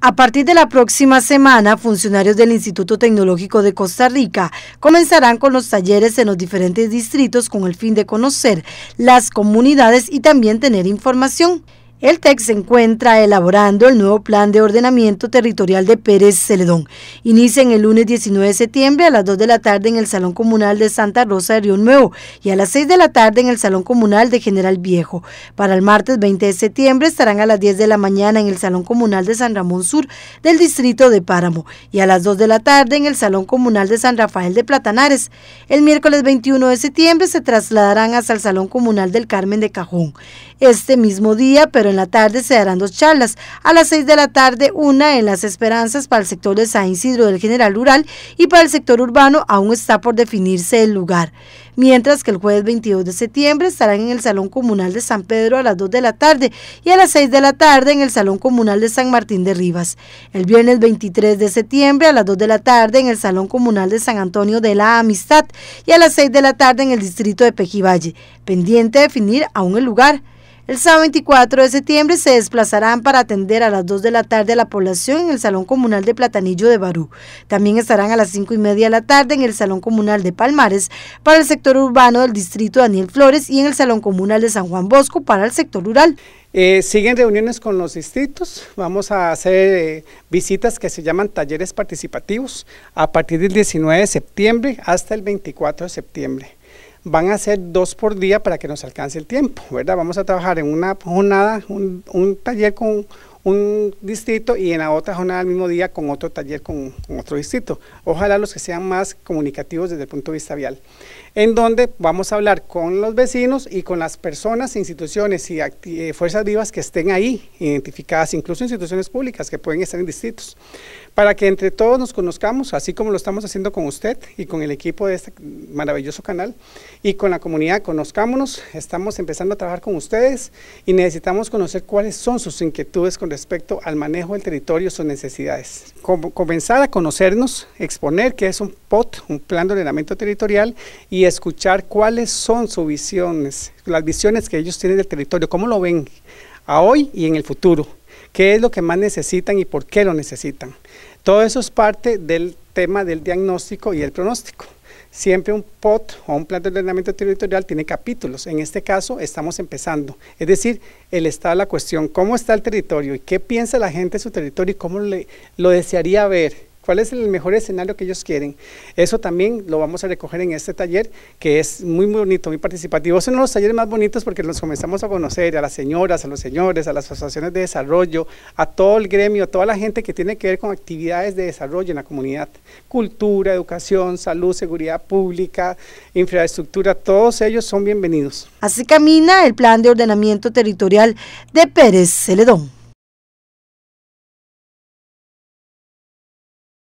A partir de la próxima semana, funcionarios del Instituto Tecnológico de Costa Rica comenzarán con los talleres en los diferentes distritos con el fin de conocer las comunidades y también tener información. El TEC se encuentra elaborando el nuevo plan de ordenamiento territorial de Pérez Celedón. Inician el lunes 19 de septiembre a las 2 de la tarde en el Salón Comunal de Santa Rosa de Río Nuevo y a las 6 de la tarde en el Salón Comunal de General Viejo. Para el martes 20 de septiembre estarán a las 10 de la mañana en el Salón Comunal de San Ramón Sur del Distrito de Páramo y a las 2 de la tarde en el Salón Comunal de San Rafael de Platanares. El miércoles 21 de septiembre se trasladarán hasta el Salón Comunal del Carmen de Cajón. Este mismo día, pero en la tarde se darán dos charlas. A las 6 de la tarde, una en Las Esperanzas para el sector de San Isidro del General Rural y para el sector urbano aún está por definirse el lugar mientras que el jueves 22 de septiembre estarán en el Salón Comunal de San Pedro a las 2 de la tarde y a las 6 de la tarde en el Salón Comunal de San Martín de Rivas. El viernes 23 de septiembre a las 2 de la tarde en el Salón Comunal de San Antonio de la Amistad y a las 6 de la tarde en el Distrito de Pejivalle, pendiente de definir aún el lugar. El sábado 24 de septiembre se desplazarán para atender a las 2 de la tarde a la población en el Salón Comunal de Platanillo de Barú. También estarán a las 5 y media de la tarde en el Salón Comunal de Palmares para el sector urbano del distrito Daniel Flores y en el Salón Comunal de San Juan Bosco para el sector rural. Eh, siguen reuniones con los distritos, vamos a hacer eh, visitas que se llaman talleres participativos a partir del 19 de septiembre hasta el 24 de septiembre van a ser dos por día para que nos alcance el tiempo, ¿verdad? Vamos a trabajar en una jornada, un, un taller con un distrito y en la otra jornada al mismo día con otro taller con, otro distrito. Ojalá los que sean más comunicativos desde el punto de vista vial. En donde vamos a hablar con los vecinos y con las personas, instituciones y eh, fuerzas vivas que estén ahí, identificadas, incluso instituciones públicas que pueden estar en distritos, para que entre todos nos conozcamos, así como lo estamos haciendo con usted y con el equipo de este maravilloso canal y con la comunidad, conozcámonos, estamos empezando a trabajar con ustedes y necesitamos conocer cuáles son sus inquietudes respecto al manejo del territorio y sus necesidades. comenzar a conocernos, exponer qué es un POT, un plan de ordenamiento territorial, y escuchar cuáles son sus visiones, las visiones que ellos tienen del territorio, cómo lo ven a hoy y en el futuro, qué es lo que más necesitan y por qué lo necesitan. Todo eso es parte del tema del diagnóstico y el pronóstico. Siempre un POT o un plan de ordenamiento territorial tiene capítulos. En este caso estamos empezando. Es decir, el estado de la cuestión, cómo está el territorio y qué piensa la gente de su territorio y cómo lo desearía ver cuál es el mejor escenario que ellos quieren. Eso también lo vamos a recoger en este taller, que es muy bonito, muy participativo. Son los talleres más bonitos porque nos comenzamos a conocer a las señoras, a los señores, a las asociaciones de desarrollo, a todo el gremio, a toda la gente que tiene que ver con actividades de desarrollo en la comunidad. Cultura, educación, salud, seguridad pública, infraestructura, todos ellos son bienvenidos. Así camina el plan de ordenamiento territorial de Pérez Celedón.